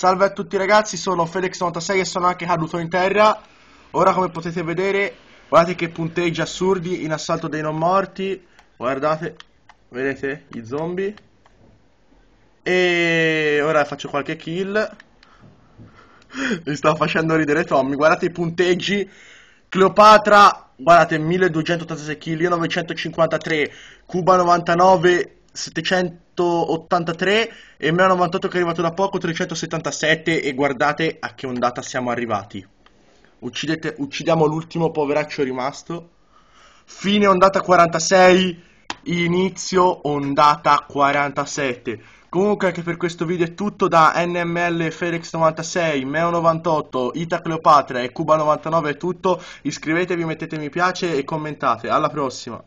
Salve a tutti ragazzi, sono Felix96 e sono anche caduto in terra. Ora come potete vedere, guardate che punteggi assurdi in assalto dei non morti. Guardate, vedete i zombie. E ora faccio qualche kill. Mi sta facendo ridere Tommy. Guardate i punteggi. Cleopatra, guardate, 1286 kill, io 953, Cuba 99, 783 e meno 98 che è arrivato da poco 377 e guardate a che ondata siamo arrivati Uccidete, uccidiamo l'ultimo poveraccio rimasto fine ondata 46 inizio ondata 47 comunque anche per questo video è tutto da NML Felix 96 Meo 98 Ita Cleopatra e Cuba 99 è tutto iscrivetevi mettete mi piace e commentate alla prossima